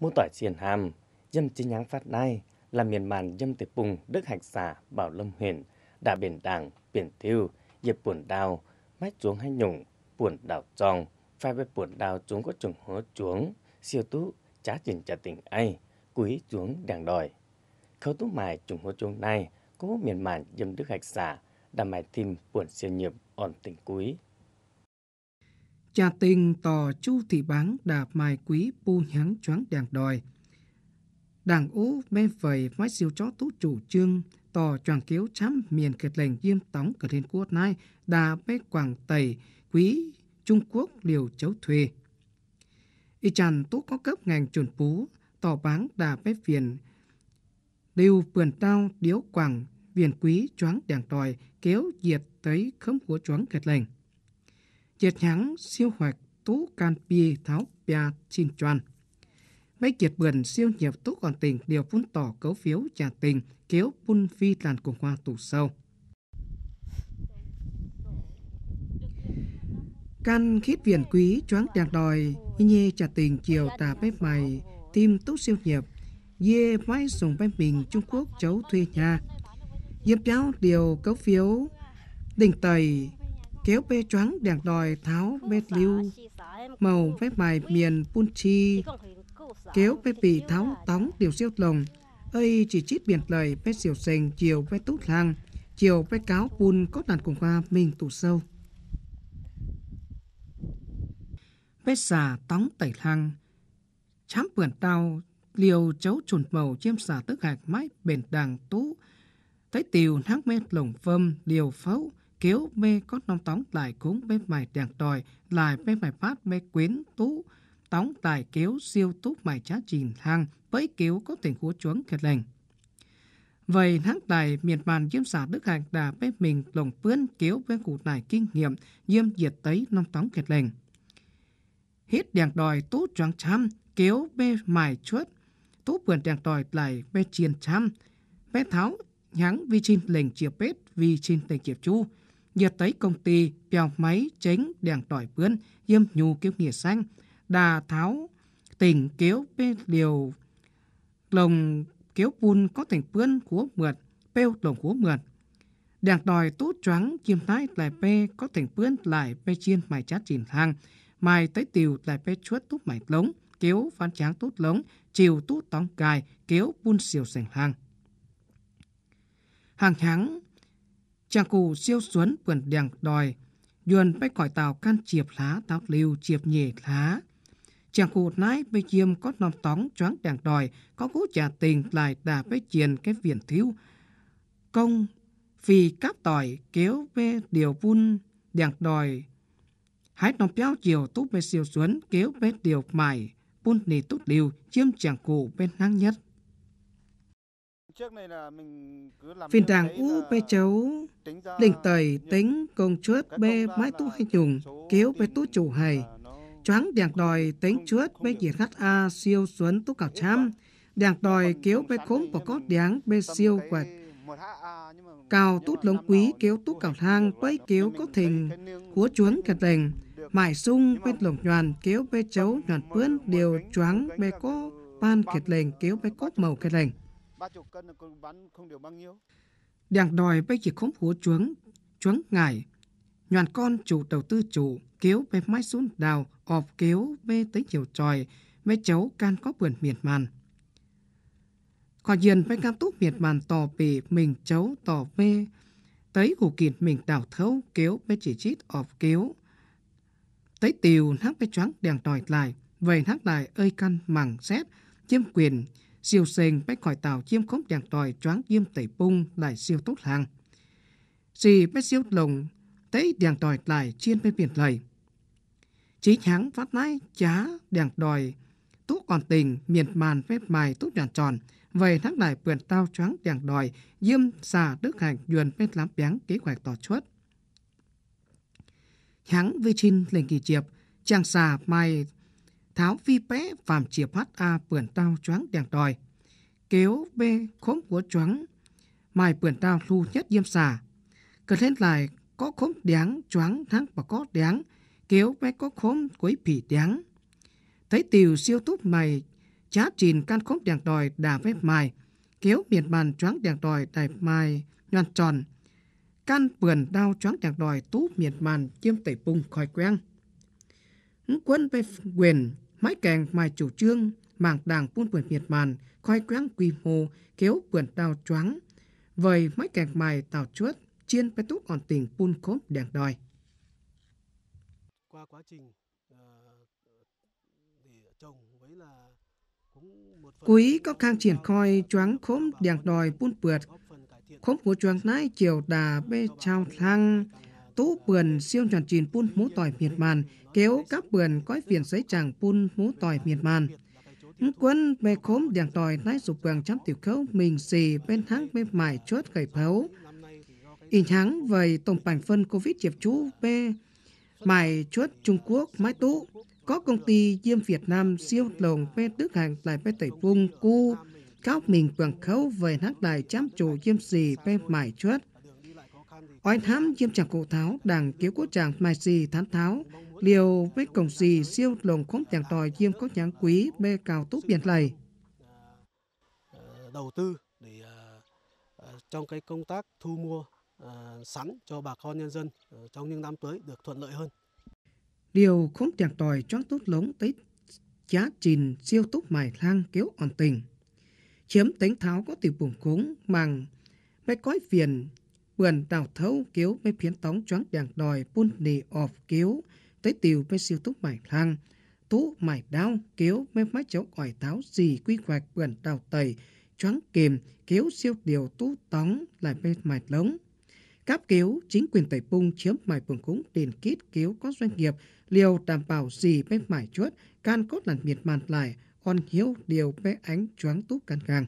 mua tỏi xiển hàm, dâm chi nháng phát nai là miền màn dâm tiệp bùng đức hạch xả bảo lâm huyền, đà biển đảng, biển thiêu, diệp buồn đào, mách xuống hay nhủng, buồn đào tròn, phai với buồn đào chúng có trùng hố chuống, siêu tú, chá trình trả tình ai, quý chuống đàng đòi. Khâu tú mài trùng hố chuống này, cố miền màn dâm đức hạch xả, đà mài tim buồn siêu nhiệm ổn tình quý. Cha tình tò chu thị bán đạp mai quý pu nháng choáng đảng đòi. Đảng ú mê vầy phái siêu chó tú chủ trương tò choàng kiếu chấm miền kệt lệnh diêm tống cờ thiên quốc nay đà mê quảng tẩy quý Trung Quốc liều chấu thuê. Y chàn tốt có cấp ngành chuẩn phú tò bán đà mê phiền đều vườn tao điếu quảng viền quý choáng đảng đòi kéo diệt tới khấm của choáng kệt lệnh. Chết nhắng siêu hoạch tú can bia tháo pia chin choan. Mấy kiệt bườn siêu nhiều tú còn tình đều phun tỏ cấu phiếu trả tình kéo bun phi tàn cùng hoa tủ sâu. Can khít viền quý choáng đàn đòi, nhê trả tình chiều tà bếp mày, tim tú siêu nghiệp, dê mãi dùng bếp mình Trung Quốc cháu thuê nhà. Diệp giáo điều cấu phiếu, đỉnh tầy, kéo bê choáng đèn đòi tháo bê lưu, màu với bài miền punchi, kéo bê bị tháo tóng điều siêu lồng, ơi chỉ chít biển lời bê siêu sành chiều bê tút lang, chiều bê cáo pun cốt đàn cùng qua mình tủ sâu. Bê xà tóng tẩy lang, chám vườn tao, liều chấu chuồn màu chiêm xà tức hạch mái bền đàng tú, thấy tiều nắng mê lồng phơm liều phấu kéo mê có nông tống tài cúng mê mày đèn tòi, lại mê mày phát mê quyến tú, tống tài kéo siêu túc mày chá chìn thang, với kéo có tình khúa chuống kẹt lệnh. Vậy tháng tài miệt bàn diêm xã Đức Hạnh đã bếp mình lồng bươn kéo bên cụ tài kinh nghiệm diêm diệt tấy nông tống kẹt lệnh. hết đèn đòi tú choáng chăm, kéo bê mài chuốt, tú vườn đèn đòi lại bê chiên chăm, bê tháo nhắn vi chinh lệnh chiệp bết vi chinh lệnh kiệp chu nhiệt tới công ty bèo máy chính đèn tỏi bướn yếm nhu kiếp nghĩa xanh đà tháo tỉnh kéo bê điều lồng kéo bùn có tỉnh bướn của mượt pêu lồng của mượt đèn tỏi tốt choáng chiêm tái lại bê có tỉnh bướn lại bê chiên mài chát chìm thang mài tới tiều lại bê chuốt túp mài lống kéo phán tráng tốt lống chiều tốt tóng cài kéo bùn siêu sành hàng hàng tháng chàng cụ siêu xuấn vườn đèn đòi duồn bách khỏi tàu can chiệp lá táo liu chiệp nhề lá chàng cụ nái bây chiêm có nòng tóng choáng đèn đòi có cố trả tình lại đà bách chiền cái viện thiếu công vì cáp tỏi kéo về điều vun đèn đòi hái nòng béo chiều túp bê siêu xuấn kéo bê điều mải vun nì tốt liu chiêm chàng cụ bên nắng nhất phiên đảng u bê chấu linh tầy tính công chuốt bê mái tú hay nhùng kéo bê tú chủ hầy choáng đèn đòi tính chuốt bê diệt a siêu xuân tú cảo cham đèn đòi kéo bê khốn và có đáng bê siêu quạt cào tút lống quý kéo tú cảo thang bấy kéo có thình húa chuốn cả tình mải sung bê lồng nhoàn kéo bê chấu nhoàn bướn đều choáng bê có ban kẹt lệnh kéo bê cốt màu kẹt lệnh đảng đòi bây chỉ khốn húa chuống, chuống ngài Nhoàn con chủ đầu tư chủ, kéo bê mái xuống đào, ọp kéo bê tới chiều tròi, mê cháu can có vườn miệt màn. Còn diện bê cam túc miệt màn tò bề mình cháu tò bê, tới hủ kịt mình đào thấu kéo bê chỉ chít ọp kéo. Tới tiều nắp bê choáng đèn đòi lại, về nắp lại ơi căn mảng xét, chiếm quyền, siêu sen bách khỏi tàu chiêm khống đàn tòi choáng chiêm tẩy bung lại siêu tốt hàng. Sì bách siêu lồng thấy đàn tòi lại chiên bên biển lầy. Chí nháng phát nái chá đàn tòi tú còn tình miền màn vết mài tốt đàn tròn về thác lại vườn tao choáng đàn đòi diêm xà đức hành duyên bên lám bén kế hoạch tỏ chuất. Nháng vi chin lệnh kỳ chiệp chàng xà mai tháo vi bé phàm chìa phát a vườn tao choáng đèn đòi kéo bê khốn của choáng mài vườn tao thu nhất diêm xà cờ lên lại có khốn đáng choáng thắng và có đáng kéo bé có khốn quấy phỉ đáng thấy tiều siêu túp mày chá trình can khốn đèn đòi đà với mài kéo miền bàn choáng đèn đòi đài mài nhon tròn căn vườn đao choáng đèn đòi tú miệt màn chiêm tẩy bùng khỏi quen quân về quyền mãi kèng mai chủ trương mảng đảng quân quyền miệt Màn khoai quáng quy mô kéo quyền tàu choáng vời mãi kèng mài tàu chuốt chiên bê túc còn tình pun khốp đèn đòi. Qua quá trình uh, để trồng với là Quý có khang triển khoi choáng khốm đèn đòi pun bượt khốm của choáng nái chiều đà bê trao thăng tú bườn siêu tròn chín pun mũ tỏi miệt màn kéo các bườn cõi phiền giấy chàng pun mũ tỏi miệt màn quân mê khốm đèn tỏi nái sụp vàng trăm tiểu khấu mình xì bên thắng bên mải chốt khởi phấu in thắng về tổng bản phân covid chiệp chú bê mải chốt trung quốc mái tú có công ty diêm việt nam siêu lồng bê tước hàng lại bê tẩy vung cu cáo mình quảng khấu về thắng đài chăm chủ diêm xì bê mải chốt Oai thám chiêm tràng cổ tháo, đảng kiếu quốc chàng mai xì thán tháo, liều với cổng xì siêu lồng khống chàng tòi chiêm có tráng quý bê cao túc biển lầy. Đầu tư để à, à, trong cái công tác thu mua à, sắn cho bà con nhân dân trong những năm tới được thuận lợi hơn. liều khống chàng tòi choáng túc lống tới chá trình siêu túc mài thang kéo ổn tình. Chiếm tính tháo có tiểu bùng khống màng mấy cõi phiền Bườn đào thấu kiếu mấy phiến tóng choáng đàng đòi bun nì ọp kiếu, tới tiều mấy siêu túc mải lang, tú mải đao kiếu mấy mái cháu ỏi táo gì quy hoạch bườn đào tẩy, choáng kìm kiếu siêu điều tú tóng lại mấy mải lống. Cáp kiếu, chính quyền tẩy Pung chiếm mải bường cúng tiền kít kiếu có doanh nghiệp, liều đảm bảo gì mấy mải chuốt, can cốt là miệt màn lại, còn hiếu điều mấy ánh choáng tú căn gàng.